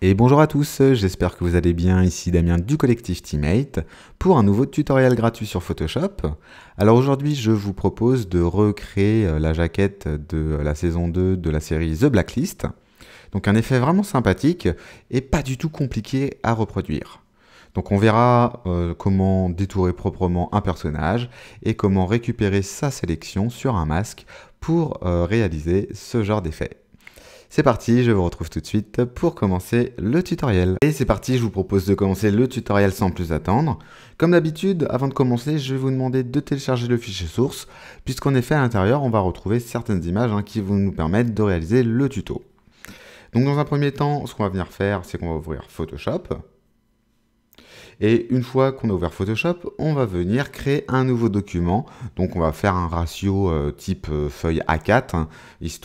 Et bonjour à tous, j'espère que vous allez bien, ici Damien du collectif Teammate pour un nouveau tutoriel gratuit sur Photoshop. Alors aujourd'hui je vous propose de recréer euh, la jaquette de euh, la saison 2 de la série The Blacklist. Donc un effet vraiment sympathique et pas du tout compliqué à reproduire. Donc on verra euh, comment détourer proprement un personnage et comment récupérer sa sélection sur un masque pour réaliser ce genre d'effet. C'est parti, je vous retrouve tout de suite pour commencer le tutoriel. Et c'est parti, je vous propose de commencer le tutoriel sans plus attendre. Comme d'habitude, avant de commencer, je vais vous demander de télécharger le fichier source, puisqu'en effet à l'intérieur, on va retrouver certaines images hein, qui vont nous permettre de réaliser le tuto. Donc dans un premier temps, ce qu'on va venir faire, c'est qu'on va ouvrir Photoshop. Et une fois qu'on a ouvert Photoshop, on va venir créer un nouveau document. Donc on va faire un ratio euh, type euh, feuille A4,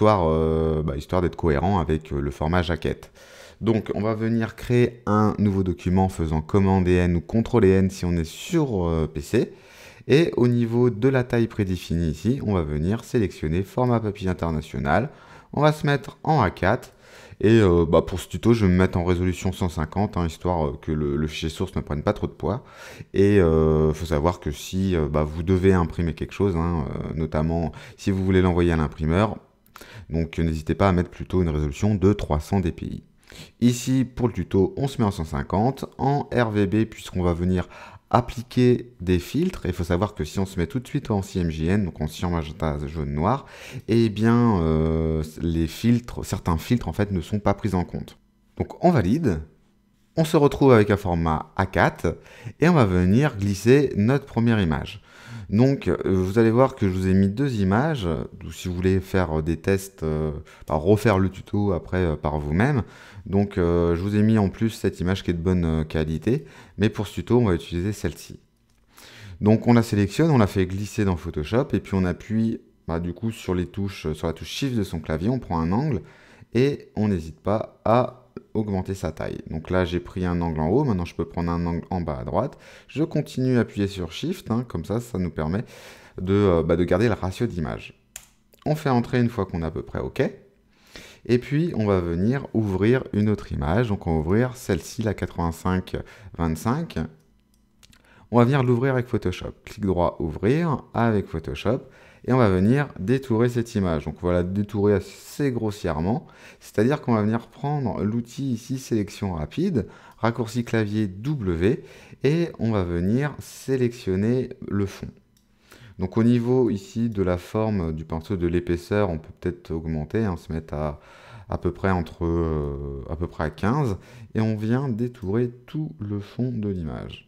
euh, bah, histoire, d'être cohérent avec le format jaquette. Donc on va venir créer un nouveau document en faisant commande N ou CTRL N si on est sur PC. Et au niveau de la taille prédéfinie ici, on va venir sélectionner format papier international. On va se mettre en A4 et euh, bah, pour ce tuto, je vais me mettre en résolution 150, hein, histoire euh, que le, fichier source ne prenne pas trop de poids. Et il euh, faut savoir que si bah, vous devez imprimer quelque chose, hein, notamment si vous voulez l'envoyer à l'imprimeur, donc n'hésitez pas à mettre plutôt une résolution de 300 dpi. Ici, pour le tuto, on se met en 150. En RVB, puisqu'on va venir appliquer des filtres. Il faut savoir que si on se met tout de suite en CMJN, donc en cyan magenta jaune noir, eh bien euh, les filtres, certains filtres en fait ne sont pas pris en compte. Donc on valide, on se retrouve avec un format A4 et on va venir glisser notre première image. Donc, euh, vous allez voir que je vous ai mis deux images. Si vous voulez faire euh, des tests, euh, refaire le tuto après par vous-même. Donc, je vous ai mis en plus cette image qui est de bonne qualité. Mais pour ce tuto, on va utiliser celle-ci. Donc, on la sélectionne, on la fait glisser dans Photoshop. Et puis, on appuie bah, du coup sur les touches, sur la touche Shift de son clavier. On prend un angle et on n'hésite pas à augmenter sa taille. Donc là, j'ai pris un angle en haut, maintenant je peux prendre un angle en bas à droite. Je continue à appuyer sur Shift, hein. comme ça, ça nous permet de, euh, bah, de garder le ratio d'image. On fait entrer une fois qu'on est à peu près OK. Et puis, on va venir ouvrir une autre image. Donc, on va ouvrir celle-ci, la 8525. On va venir l'ouvrir avec Photoshop. Clic droit, ouvrir avec Photoshop et on va venir détourer cette image. Donc voilà détourer assez grossièrement, c'est-à-dire qu'on va venir prendre l'outil ici sélection rapide, raccourci clavier W, et on va venir sélectionner le fond. Donc au niveau ici de la forme du pinceau de l'épaisseur, on peut peut-être augmenter, on hein, se mettre à à peu près entre euh, à peu près 15 et on vient détourer tout le fond de l'image.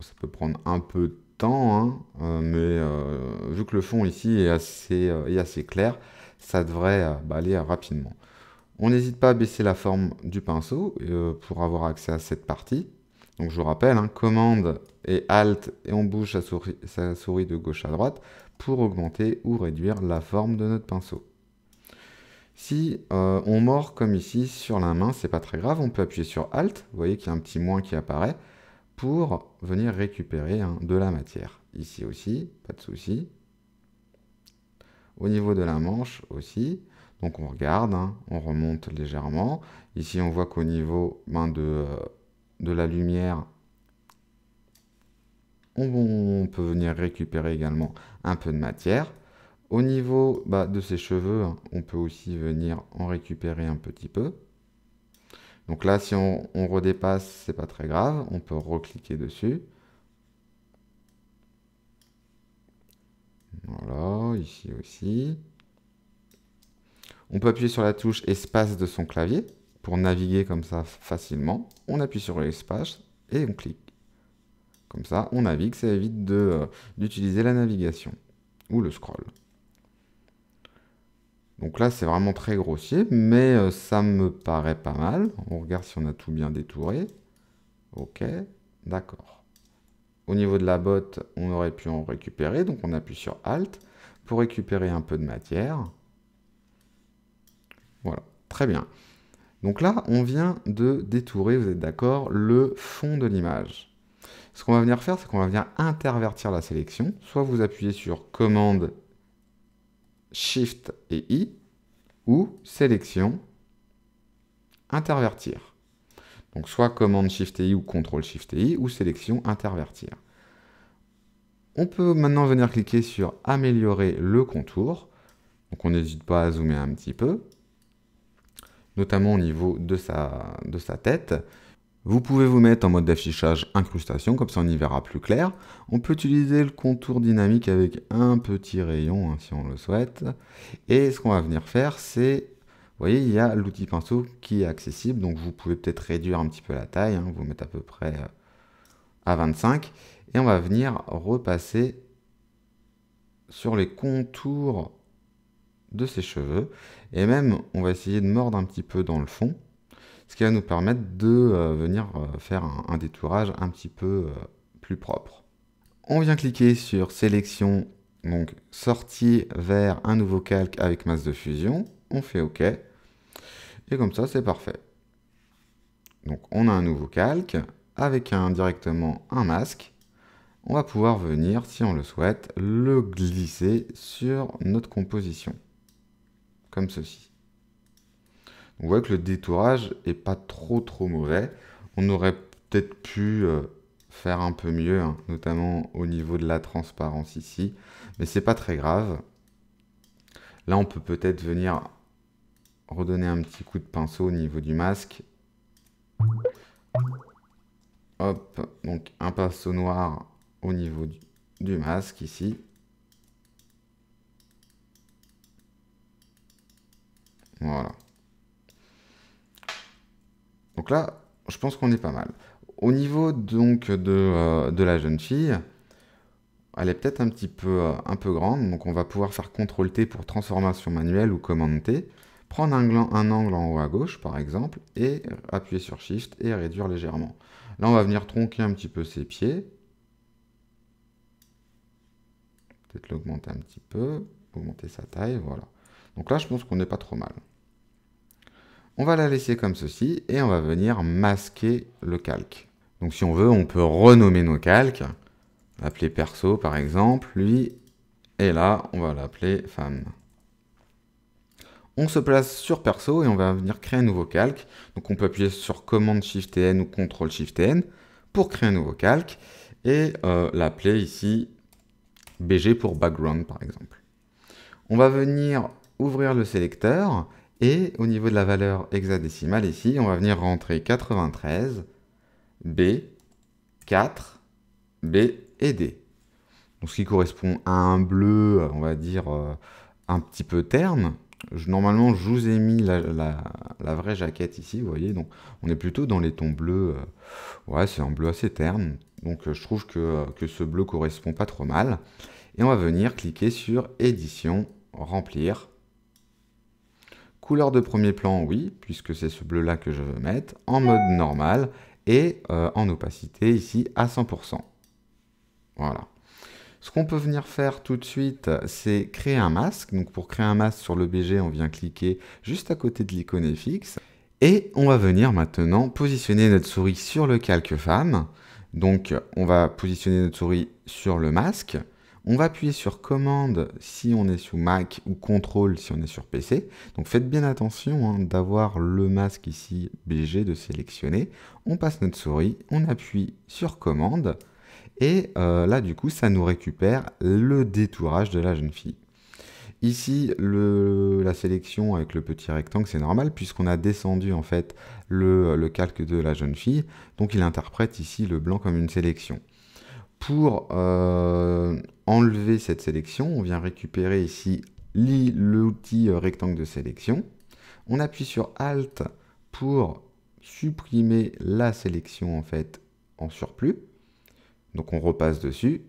Ça peut prendre un peu de Hein. Euh, mais euh, vu que le fond ici est assez, euh, assez clair, ça devrait bah, aller rapidement. On n'hésite pas à baisser la forme du pinceau pour avoir accès à cette partie. Donc je vous rappelle, hein, commande et alt et on bouge sa souris, de gauche à droite pour augmenter ou réduire la forme de notre pinceau. Si on mord comme ici sur la main, c'est pas très grave, on peut appuyer sur Alt, vous voyez qu'il y a un petit moins qui apparaît, pour venir récupérer hein, de la matière. Ici aussi, pas de souci. Au niveau de la manche aussi, donc on regarde, hein, on remonte légèrement. Ici, on voit qu'au niveau ben, euh, de, la lumière, on, peut venir récupérer également un peu de matière. Au niveau bah, de ses cheveux, hein, on peut aussi venir en récupérer un petit peu. Donc là, si on, redépasse, c'est pas très grave. On peut recliquer dessus. Voilà, ici aussi. On peut appuyer sur la touche espace de son clavier pour naviguer comme ça facilement. On appuie sur l'espace et on clique. Comme ça, on navigue, ça évite euh, d'utiliser la navigation ou le scroll. Donc là, c'est vraiment très grossier, mais euh, ça me paraît pas mal. On regarde si on a tout bien détouré. Ok, d'accord. Au niveau de la botte, on aurait pu en récupérer, donc on appuie sur Alt pour récupérer un peu de matière. Voilà, très bien. Donc là, on vient de détourer, vous êtes d'accord, le fond de l'image. Ce qu'on va venir faire, c'est qu'on va venir intervertir la sélection. Soit vous appuyez sur Commande Shift et I, ou sélection, intervertir. Donc soit commande Shift et I ou contrôle Shift et I, ou sélection, intervertir. On peut maintenant venir cliquer sur améliorer le contour. Donc on n'hésite pas à zoomer un petit peu, notamment au niveau de sa, de sa tête. Vous pouvez vous mettre en mode d'affichage incrustation, comme ça on y verra plus clair. On peut utiliser le contour dynamique avec un petit rayon, hein, si on le souhaite. Et ce qu'on va venir faire, c'est... Vous voyez, il y a l'outil pinceau qui est accessible, donc vous pouvez peut-être réduire un petit peu la taille, hein, vous mettre à peu près euh, à 25. Et on va venir repasser sur les contours de ses cheveux. Et même, on va essayer de mordre un petit peu dans le fond ce qui va nous permettre de euh, venir euh, faire un, détourage un petit peu euh, plus propre. On vient cliquer sur sélection, donc sortie vers un nouveau calque avec masse de fusion, on fait OK, et comme ça c'est parfait. Donc on a un nouveau calque avec un, directement un masque. On va pouvoir venir, si on le souhaite, le glisser sur notre composition, comme ceci. On voit que le détourage est pas trop trop mauvais. On aurait peut-être pu euh, faire un peu mieux, hein, notamment au niveau de la transparence ici, mais c'est pas très grave. Là, on peut peut-être venir redonner un petit coup de pinceau au niveau du masque. Hop, donc un pinceau noir au niveau du, du masque ici. Voilà. Donc là, je pense qu'on est pas mal. Au niveau donc de, euh, la jeune fille, elle est peut-être un petit peu, euh, un peu grande, donc on va pouvoir faire CTRL T pour transformation manuelle ou commande T, prendre un, un, angle en haut à gauche par exemple, et appuyer sur Shift et réduire légèrement. Là on va venir tronquer un petit peu ses pieds, peut-être l'augmenter un petit peu, augmenter sa taille, voilà. Donc là je pense qu'on n'est pas trop mal. On va la laisser comme ceci et on va venir masquer le calque. Donc si on veut, on peut renommer nos calques, appeler perso par exemple, lui, et là on va l'appeler femme. On se place sur perso et on va venir créer un nouveau calque. Donc on peut appuyer sur commande shift n ou contrôle shift n pour créer un nouveau calque et euh, l'appeler ici BG pour background par exemple. On va venir ouvrir le sélecteur et au niveau de la valeur hexadécimale ici, on va venir rentrer 93, B, 4, B et D. ce qui correspond à un bleu, on va dire, euh, un petit peu terne. normalement, je vous ai mis la, vraie jaquette ici, vous voyez. Donc on est plutôt dans les tons bleus. Euh, ouais, c'est un bleu assez terne. Donc euh, je trouve que, que ce bleu correspond pas trop mal. Et on va venir cliquer sur Édition, Remplir. Couleur de premier plan, oui, puisque c'est ce bleu-là que je veux mettre, en mode normal et euh, en opacité ici à 100%. Voilà. Ce qu'on peut venir faire tout de suite, c'est créer un masque. Donc pour créer un masque sur le BG, on vient cliquer juste à côté de l'icône FX. Et on va venir maintenant positionner notre souris sur le calque femme. Donc on va positionner notre souris sur le masque. On va appuyer sur commande si on est sous Mac ou contrôle si on est sur PC. Donc faites bien attention hein, d'avoir le masque ici BG de sélectionner. On passe notre souris, on appuie sur commande et euh, là du coup ça nous récupère le détourage de la jeune fille. Ici, le, la sélection avec le petit rectangle, c'est normal puisqu'on a descendu en fait le, calque de la jeune fille. Donc il interprète ici le blanc comme une sélection. Pour euh, enlever cette sélection. On vient récupérer ici l'outil euh, rectangle de sélection. On appuie sur Alt pour supprimer la sélection en fait en surplus. Donc on repasse dessus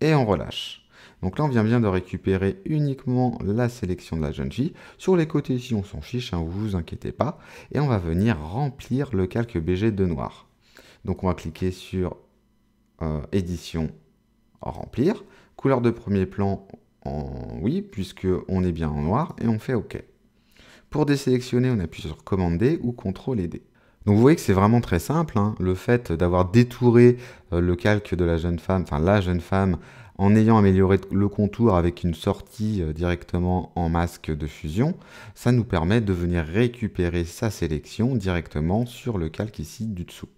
et on relâche. Donc là, on vient bien de récupérer uniquement la sélection de la jeune fille. Sur les côtés ici, on s'en fiche, hein, vous vous inquiétez pas. Et on va venir remplir le calque BG de noir. Donc on va cliquer sur euh, édition remplir. Couleur de premier plan en oui, puisque on est bien en noir, et on fait OK. Pour désélectionner, on appuie sur Commande D ou contrôle et D. Donc vous voyez que c'est vraiment très simple, hein. le fait d'avoir détouré euh, le calque de la jeune femme, enfin la jeune femme, en ayant amélioré le contour avec une sortie euh, directement en masque de fusion, ça nous permet de venir récupérer sa sélection directement sur le calque ici du dessous.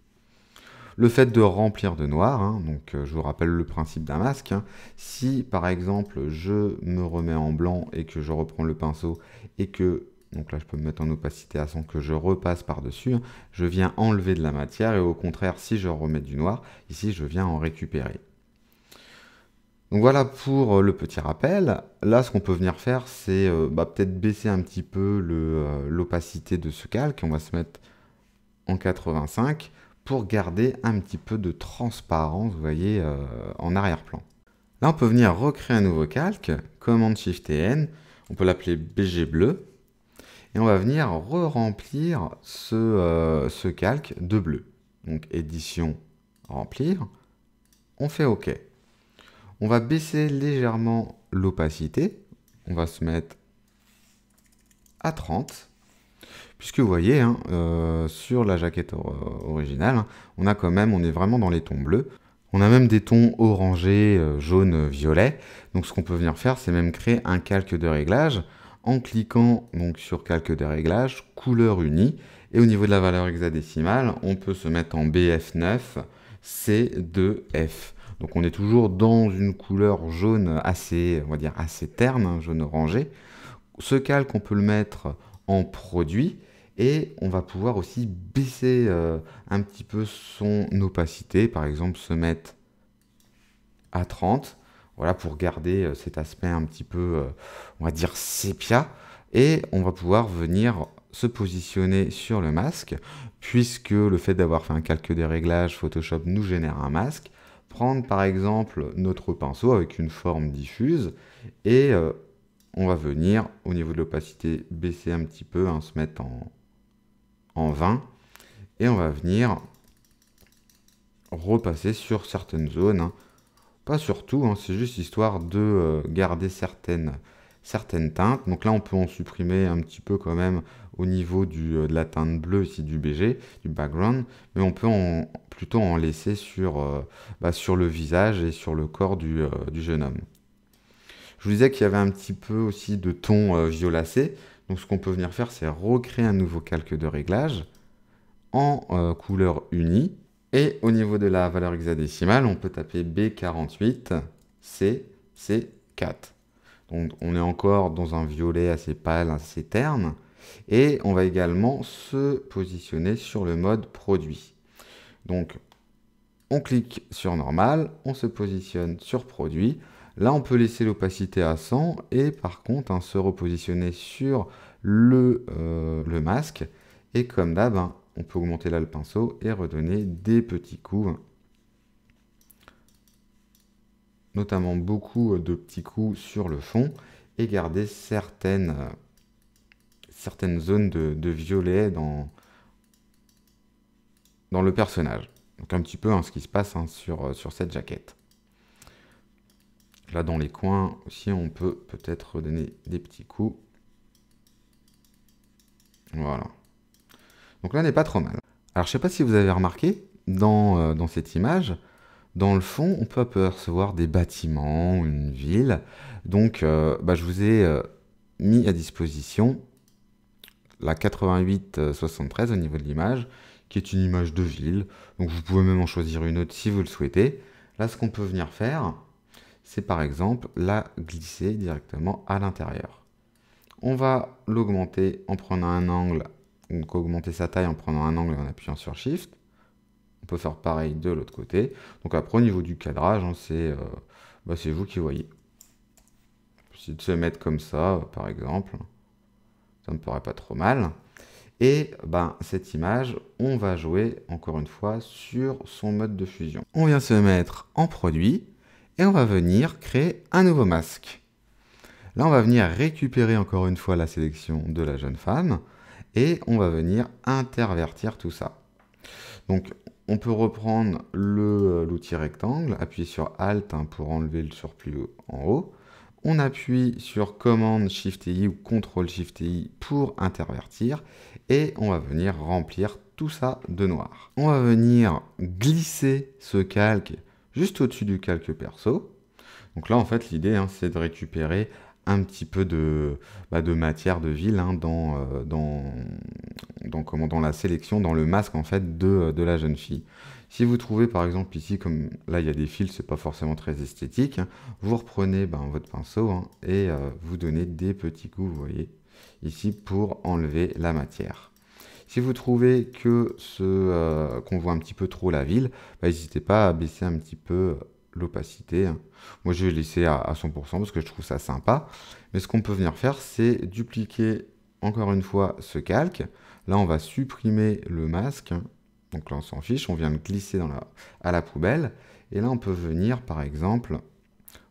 Le fait de remplir de noir, hein, donc euh, je vous rappelle le principe d'un masque, hein. si par exemple je me remets en blanc et que je reprends le pinceau et que donc là je peux me mettre en opacité à 100 que je repasse par-dessus, hein, je viens enlever de la matière et au contraire si je remets du noir, ici je viens en récupérer. Donc voilà pour euh, le petit rappel. Là, ce qu'on peut venir faire, c'est euh, bah, peut-être baisser un petit peu l'opacité de ce calque. On va se mettre en 85 pour garder un petit peu de transparence, vous voyez, euh, en arrière-plan. Là, on peut venir recréer un nouveau calque, commande Shift et N, on peut l'appeler BG bleu, et on va venir re-remplir ce, euh, ce calque de bleu. Donc édition, remplir, on fait OK. On va baisser légèrement l'opacité, on va se mettre à 30, puisque vous voyez, hein, euh, sur la jaquette euh, originale, on a quand même, on est vraiment dans les tons bleus. On a même des tons orangés, euh, jaunes, jaune, violet. Donc ce qu'on peut venir faire, c'est même créer un calque de réglage en cliquant donc sur calque de réglage, couleur unie. Et au niveau de la valeur hexadécimale, on peut se mettre en BF9, C2F. Donc on est toujours dans une couleur jaune assez, on va dire assez terne, hein, jaune orangé. Ce calque, on peut le mettre en produit et on va pouvoir aussi baisser euh, un petit peu son opacité, par exemple se mettre à 30, voilà pour garder euh, cet aspect un petit peu, euh, on va dire sépia, et on va pouvoir venir se positionner sur le masque, puisque le fait d'avoir fait un calque des réglages Photoshop nous génère un masque, prendre par exemple notre pinceau avec une forme diffuse, et on va venir au niveau de l'opacité baisser un petit peu, hein, se mettre en, en 20. Et on va venir repasser sur certaines zones. Hein. Pas surtout, hein, c'est juste histoire de euh, garder certaines, certaines teintes. Donc là, on peut en supprimer un petit peu quand même au niveau euh, de la teinte bleue ici du BG, du background. Mais on peut en, plutôt en laisser sur, euh, bah, sur le visage et sur le corps du, du jeune homme. Je vous disais qu'il y avait un petit peu aussi de ton violacé. Donc ce qu'on peut venir faire, c'est recréer un nouveau calque de réglage en euh, couleur unie. Et au niveau de la valeur hexadécimale, on peut taper B48, C, C4. Donc on est encore dans un violet assez pâle, assez terne. Et on va également se positionner sur le mode produit. Donc on clique sur normal, on se positionne sur produit. Là, on peut laisser l'opacité à 100 et par contre hein, se repositionner sur le, euh, le masque. Et comme d'hab, hein, on peut augmenter là le pinceau et redonner des petits coups. Notamment beaucoup de petits coups sur le fond et garder certaines, certaines zones de, violet dans, dans le personnage. Donc un petit peu hein, ce qui se passe sur cette jaquette. Là, dans les coins aussi, on peut peut-être donner des petits coups. Voilà. Donc là, n'est pas trop mal. Alors, je sais pas si vous avez remarqué, dans, euh, cette image, dans le fond, on peut apercevoir des bâtiments, une ville. Donc, euh, bah, je vous ai euh, mis à disposition la 8873 au niveau de l'image, qui est une image de ville. Donc, vous pouvez même en choisir une autre si vous le souhaitez. Là, ce qu'on peut venir faire, c'est par exemple la glisser directement à l'intérieur. On va l'augmenter en prenant un angle, donc augmenter sa taille en prenant un angle et en appuyant sur Shift. On peut faire pareil de l'autre côté. Donc après au niveau du cadrage, hein, euh, bah, c'est vous qui voyez. Si de se mettre comme ça, euh, par exemple, ça ne paraît pas trop mal. Et ben, cette image, on va jouer encore une fois sur son mode de fusion. On vient se mettre en produit, et on va venir créer un nouveau masque. Là, on va venir récupérer encore une fois la sélection de la jeune femme et on va venir intervertir tout ça. Donc, on peut reprendre euh, l'outil rectangle, appuyer sur Alt hein, pour enlever le surplus en haut. On appuie sur Command Shift I ou Ctrl Shift I pour intervertir et on va venir remplir tout ça de noir. On va venir glisser ce calque juste au-dessus du calque perso. Donc là, en fait, l'idée, hein, c'est de récupérer un petit peu de, bah, matière de ville hein, euh, dans, la sélection, dans le masque en fait euh, de, la jeune fille. Si vous trouvez par exemple ici, comme là il y a des fils, ce n'est pas forcément très esthétique, hein, vous reprenez ben, votre pinceau et euh, vous donnez des petits coups, vous voyez, ici pour enlever la matière. Si vous trouvez que ce euh, qu'on voit un petit peu trop la ville, bah, n'hésitez pas à baisser un petit peu euh, l'opacité. Hein. Moi, je vais laisser à, 100% parce que je trouve ça sympa. Mais ce qu'on peut venir faire, c'est dupliquer encore une fois ce calque. Là, on va supprimer le masque. Hein. Donc là, on s'en fiche. On vient le glisser à la poubelle. Et là, on peut venir, par exemple,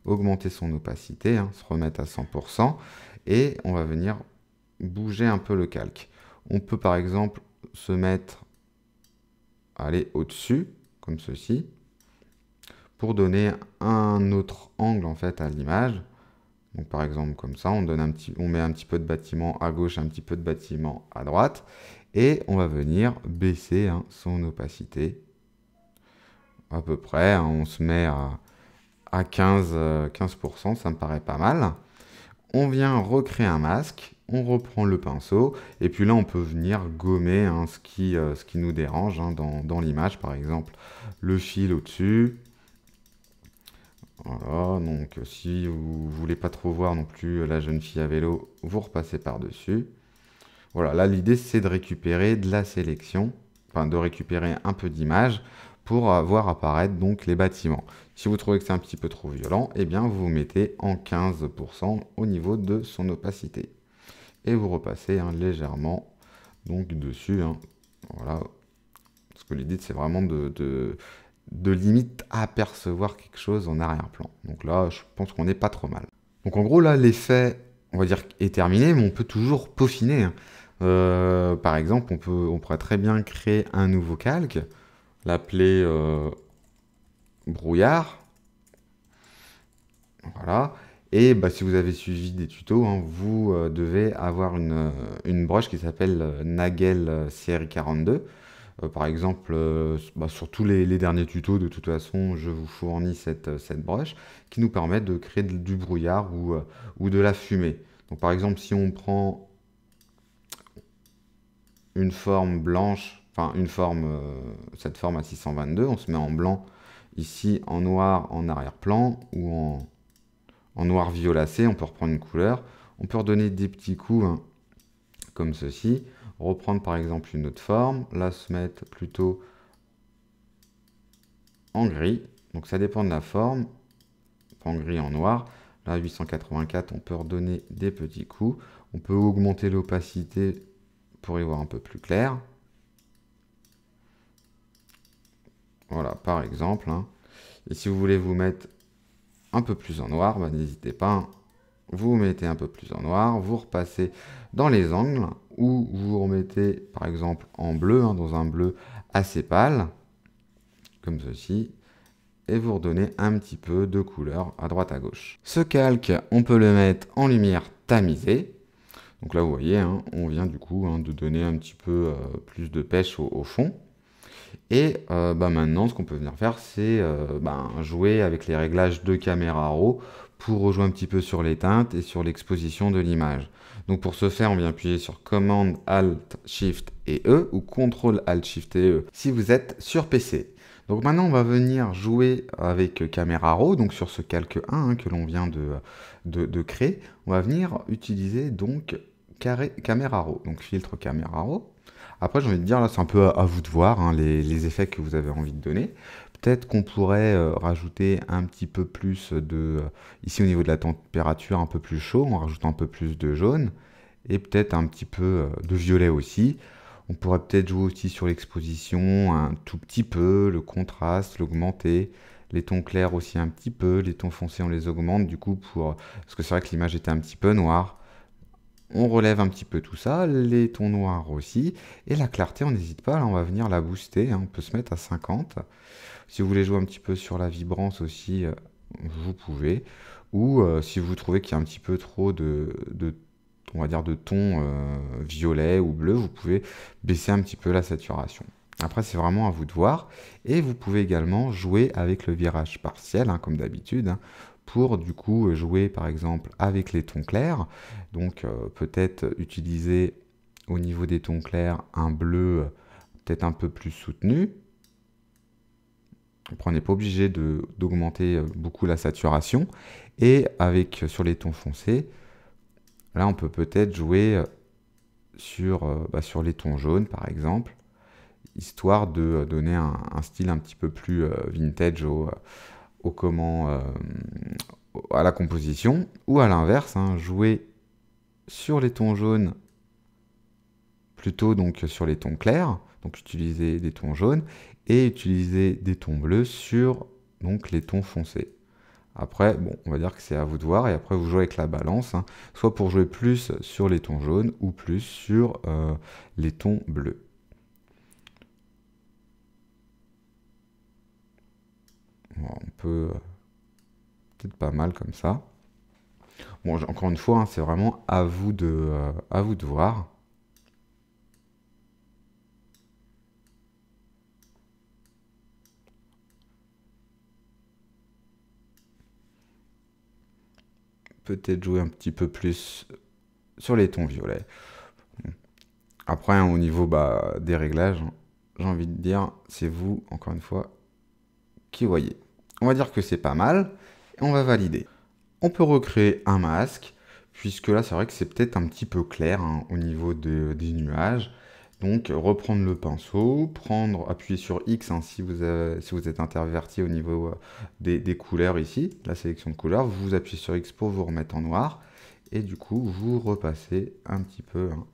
augmenter son opacité, hein, se remettre à 100%, et on va venir bouger un peu le calque. On peut par exemple se mettre aller au-dessus, comme ceci, pour donner un autre angle en fait à l'image. Donc par exemple comme ça, on, donne un petit, on met un petit peu de bâtiment à gauche, un petit peu de bâtiment à droite, et on va venir baisser hein, son opacité à peu près. Hein, on se met à, à 15, 15%, euh, ça me paraît pas mal. On vient recréer un masque on reprend le pinceau, et puis là on peut venir gommer hein, euh, ce, qui, nous dérange hein, dans, l'image, par exemple le fil au-dessus. Voilà, donc si vous voulez pas trop voir non plus euh, la jeune fille à vélo, vous repassez par-dessus. Voilà, là l'idée c'est de récupérer de la sélection, enfin de récupérer un peu d'image pour voir apparaître donc les bâtiments. Si vous trouvez que c'est un petit peu trop violent, eh bien vous mettez en 15% au niveau de son opacité et vous repassez hein, légèrement donc dessus. Hein. Voilà. Parce que l'idée, c'est vraiment de, de, de, limite apercevoir quelque chose en arrière-plan. Donc là, je pense qu'on n'est pas trop mal. Donc en gros, là, l'effet, on va dire, est terminé, mais on peut toujours peaufiner. Hein. Euh, par exemple, on, peut, on pourrait très bien créer un nouveau calque, l'appeler euh, brouillard. Voilà. Et bah, si vous avez suivi des tutos, hein, vous euh, devez avoir une, euh, une broche qui s'appelle euh, Nagel CR42. par exemple, bah, sur tous les, derniers tutos, de toute façon, je vous fournis cette, cette broche qui nous permet de créer du brouillard ou, ou de la fumée. Donc, par exemple, si on prend une forme blanche, enfin une forme, cette forme à 622, on se met en blanc ici, en noir, en arrière-plan ou en en noir violacé, on peut reprendre une couleur, on peut redonner des petits coups hein, comme ceci, reprendre par exemple une autre forme, là se mettre plutôt en gris, donc ça dépend de la forme, en gris, en noir, là 884 on peut redonner des petits coups, on peut augmenter l'opacité pour y voir un peu plus clair, voilà par exemple, hein. et si vous voulez vous mettre un peu plus en noir, bah, n'hésitez pas, hein. vous mettez un peu plus en noir, vous repassez dans les angles, ou vous remettez par exemple en bleu, hein, dans un bleu assez pâle, comme ceci, et vous redonnez un petit peu de couleur à droite à gauche. Ce calque, on peut le mettre en lumière tamisée. Donc là, vous voyez, hein, on vient du coup de donner un petit peu euh, plus de pêche au fond. Et euh, bah maintenant, ce qu'on peut venir faire, c'est euh, ben, jouer avec les réglages de caméra RAW pour rejoindre un petit peu sur les teintes et sur l'exposition de l'image. Donc pour ce faire, on vient appuyer sur Command, Alt Shift et E ou Contrôle Alt Shift et E si vous êtes sur PC. Donc maintenant, on va venir jouer avec Camera Raw, donc sur ce calque 1 hein, que l'on vient de, de créer. On va venir utiliser donc caméra Raw, donc filtre caméra Raw. Après, j'ai envie de dire, là, c'est un peu à, vous de voir hein, les, effets que vous avez envie de donner. Peut-être qu'on pourrait euh, rajouter un petit peu plus de... Euh, ici, au niveau de la température, un peu plus chaud, on rajoute un peu plus de jaune, et peut-être un petit peu euh, de violet aussi. On pourrait peut-être jouer aussi sur l'exposition un tout petit peu, le contraste, l'augmenter, les tons clairs aussi un petit peu, les tons foncés on les augmente du coup pour... Parce que c'est vrai que l'image était un petit peu noire, on relève un petit peu tout ça, les tons noirs aussi, et la clarté, on n'hésite pas, là on va venir la booster, hein. on peut se mettre à 50. Si vous voulez jouer un petit peu sur la vibrance aussi, euh, vous pouvez, ou euh, si vous trouvez qu'il y a un petit peu trop de, on va dire de tons euh, violets violet ou bleu, vous pouvez baisser un petit peu la saturation. Après, c'est vraiment à vous de voir. Et vous pouvez également jouer avec le virage partiel, hein, comme d'habitude. Hein pour du coup jouer par exemple avec les tons clairs. Donc euh, peut-être utiliser au niveau des tons clairs un bleu euh, peut-être un peu plus soutenu. on n'est pas obligé d'augmenter euh, beaucoup la saturation. Et avec sur les tons foncés, là on peut peut-être jouer sur, bah, sur les tons jaunes par exemple histoire de donner un, un, style un petit peu plus vintage au, comment, euh, à la composition, ou à l'inverse, hein, jouer sur les tons jaunes plutôt donc sur les tons clairs, donc utiliser des tons jaunes, et utiliser des tons bleus sur donc les tons foncés. Après, bon, on va dire que c'est à vous de voir, et après vous jouez avec la balance, hein, soit pour jouer plus sur les tons jaunes ou plus sur euh, les tons bleus. peu, euh, peut-être pas mal comme ça. Bon, encore une fois, hein, c'est vraiment à vous de, euh, à vous de voir. Peut-être jouer un petit peu plus sur les tons violets. Après, hein, au niveau bah, des réglages, j'ai envie de dire, c'est vous, encore une fois, qui voyez. On va dire que c'est pas mal, et on va valider. On peut recréer un masque, puisque là c'est vrai que c'est peut-être un petit peu clair hein, au niveau des nuages. Donc reprendre le pinceau, prendre, appuyer sur X hein, si, vous êtes interverti au niveau euh, des, couleurs ici, la sélection de couleurs, vous appuyez sur X pour vous remettre en noir, et du coup vous repassez un petit peu hein,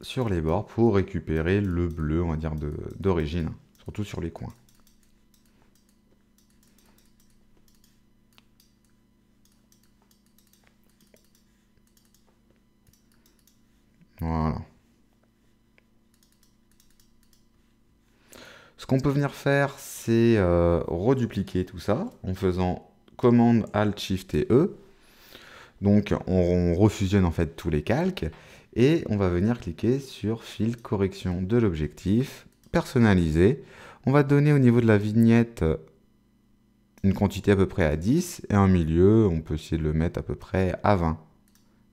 sur les bords pour récupérer le bleu, on va dire, d'origine, surtout sur les coins. Voilà. Ce qu'on peut venir faire, c'est euh, redupliquer tout ça en faisant commande Alt Shift et E. Donc on, refusionne en fait tous les calques et on va venir cliquer sur fil correction de l'objectif, personnalisé. On va donner au niveau de la vignette une quantité à peu près à 10 et un milieu, on peut essayer de le mettre à peu près à 20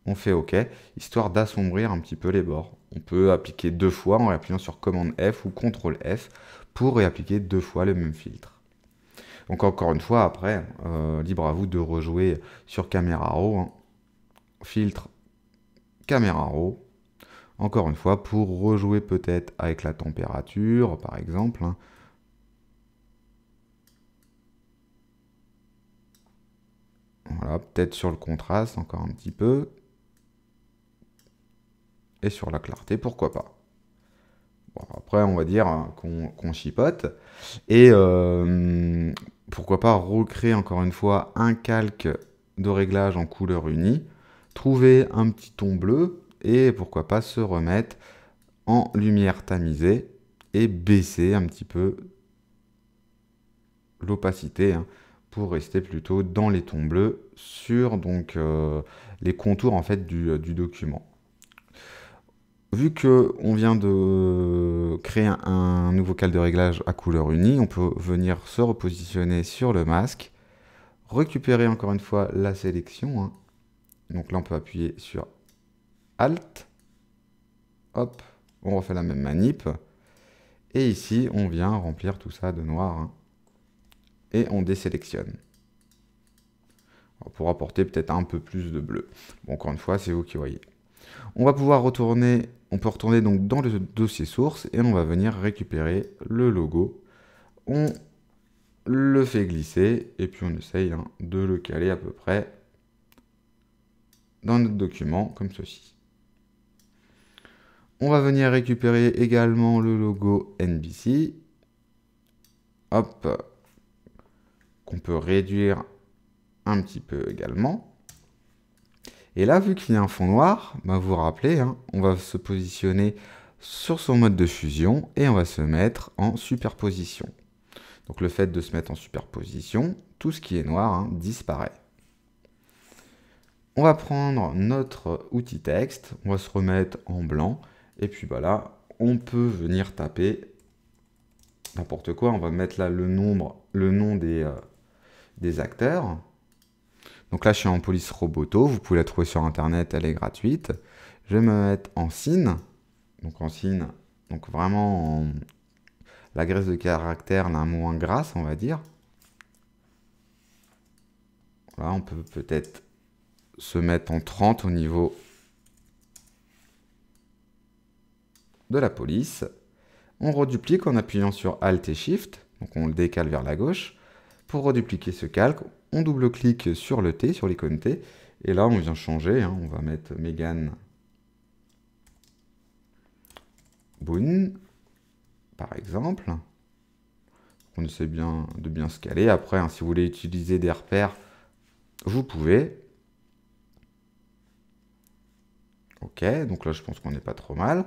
on fait OK, histoire d'assombrir un petit peu les bords. On peut appliquer deux fois en appuyant sur commande F ou contrôle F pour réappliquer deux fois le même filtre. Donc encore une fois, après, euh, libre à vous de rejouer sur caméra Raw. Hein. Filtre, caméra Raw. Encore une fois, pour rejouer peut-être avec la température, par exemple. Hein. Voilà, peut-être sur le contraste encore un petit peu et sur la clarté, pourquoi pas. après, on va dire hein, qu'on chipote. Et euh, pourquoi pas recréer encore une fois un calque de réglage en couleur unie, trouver un petit ton bleu et pourquoi pas se remettre en lumière tamisée et baisser un petit peu l'opacité hein, pour rester plutôt dans les tons bleus sur donc euh, les contours en fait du euh, document vu qu'on vient de créer un nouveau cal de réglage à couleur unie, on peut venir se repositionner sur le masque, récupérer encore une fois la sélection. Hein. Donc là, on peut appuyer sur Alt. Hop, on refait la même manip. Et ici, on vient remplir tout ça de noir. Hein. Et on désélectionne. pour apporter peut-être un peu plus de bleu. Bon, encore une fois, c'est vous qui voyez. On va pouvoir retourner, on peut retourner donc dans le dossier source et on va venir récupérer le logo. On le fait glisser et puis on essaye hein, de le caler à peu près dans notre document comme ceci. On va venir récupérer également le logo NBC. qu'on peut réduire un petit peu également. Et là, vu qu'il y a un fond noir, bah, vous vous rappelez, hein, on va se positionner sur son mode de fusion et on va se mettre en superposition. Donc le fait de se mettre en superposition, tout ce qui est noir hein, disparaît. On va prendre notre outil texte, on va se remettre en blanc, et puis voilà bah là, on peut venir taper n'importe quoi. On va mettre là le, nombre, le nom des euh, acteurs. Donc là, je suis en police Roboto. Vous pouvez la trouver sur Internet, elle est gratuite. Je vais me mettre en signe. Donc en signe, donc vraiment la graisse de caractère, la moins grasse, on va dire. Là, on peut peut-être se mettre en 30 au niveau de la police. On reduplique en appuyant sur Alt et Shift, donc on le décale vers la gauche. Pour redupliquer ce calque, on double-clique sur le T, sur l'icône T, et là on vient changer, hein. on va mettre Megan Boone, par exemple. On essaie bien de bien se caler. Après, hein, si vous voulez utiliser des repères, vous pouvez. Ok, donc là je pense qu'on n'est pas trop mal.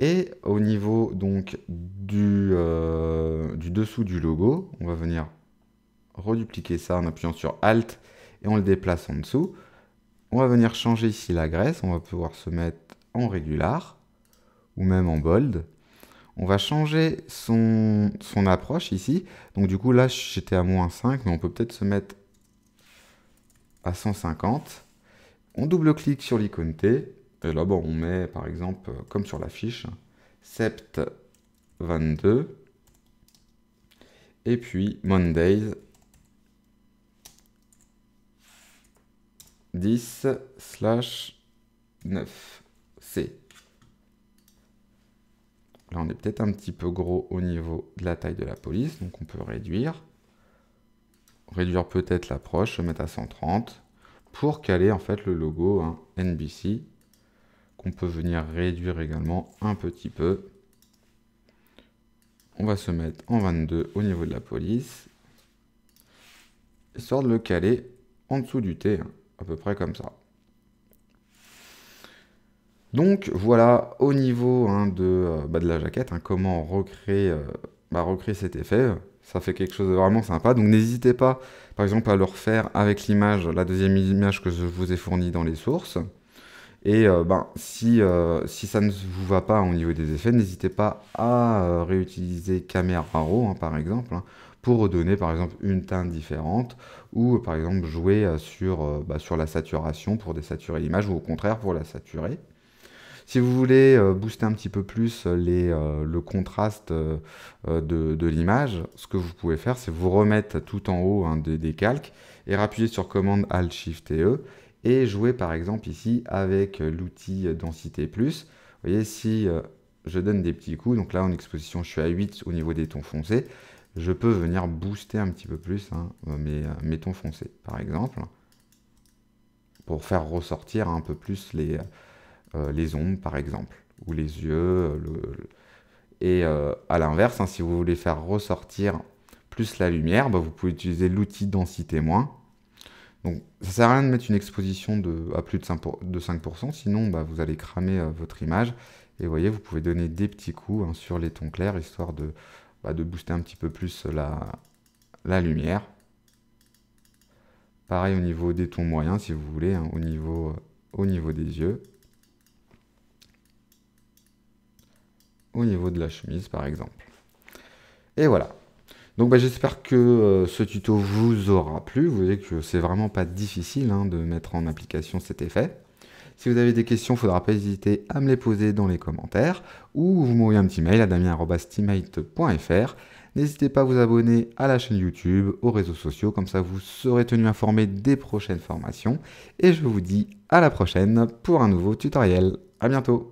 Et au niveau donc du, euh, du dessous du logo, on va venir redupliquer ça en appuyant sur Alt et on le déplace en dessous. On va venir changer ici la graisse, on va pouvoir se mettre en régular ou même en bold. On va changer son, approche ici. Donc du coup là j'étais à moins 5 mais on peut peut-être se mettre à 150. On double-clique sur l'icône T et là bon, on met par exemple comme sur la fiche sept 22 et puis Mondays 10 slash 9. C. Là, on est peut-être un petit peu gros au niveau de la taille de la police, donc on peut réduire. Réduire peut-être l'approche, se mettre à 130 pour caler en fait le logo NBC hein, qu'on peut venir réduire également un petit peu. On va se mettre en 22 au niveau de la police, histoire de le caler en dessous du T. Hein peu près comme ça. Donc voilà au niveau hein, de, euh, bah, de, la jaquette, hein, comment recréer, euh, bah, recréer, cet effet. Ça fait quelque chose de vraiment sympa. Donc n'hésitez pas par exemple à le refaire avec l'image, la deuxième image que je vous ai fournie dans les sources. Et euh, ben, si, si, ça ne vous va pas au niveau des effets, n'hésitez pas à réutiliser Camera Raw hein, par exemple pour redonner par exemple une teinte différente ou par exemple jouer euh, sur, euh, bah, sur la saturation pour désaturer l'image ou au contraire pour la saturer. Si vous voulez euh, booster un petit peu plus le contraste de, l'image, ce que vous pouvez faire, c'est vous remettre tout en haut hein, des, calques et rappuyer sur commande Alt Shift et E et jouer par exemple ici avec l'outil densité plus. Vous voyez si je donne des petits coups, donc là en exposition je suis à 8 au niveau des tons foncés, je peux venir booster un petit peu plus hein, euh, euh, mes, tons foncés, par exemple, pour faire ressortir un peu plus les, euh, les ombres, par exemple, ou les yeux. Le, Et à l'inverse, hein, si vous voulez faire ressortir plus la lumière, bah, vous pouvez utiliser l'outil densité moins. Donc ça sert à rien de mettre une exposition de, à plus de 5%, sinon bah, vous allez cramer votre image. Et vous voyez, vous pouvez donner des petits coups hein, sur les tons clairs, histoire de, bah, de booster un petit peu plus la, la lumière. Pareil au niveau des tons moyens, si vous voulez, hein, au, niveau, euh, au niveau des yeux. Au niveau de la chemise, par exemple. Et voilà. Donc bah, j'espère que euh, ce tuto vous aura plu. Vous voyez que c'est vraiment pas difficile hein, de mettre en application cet effet. Si vous avez des questions, il ne faudra pas hésiter à me les poser dans les commentaires ou vous m'envoyez un petit mail à damien.stimate.fr. N'hésitez pas à vous abonner à la chaîne YouTube, aux réseaux sociaux, comme ça vous serez tenu informé des prochaines formations. Et je vous dis à la prochaine pour un nouveau tutoriel. A bientôt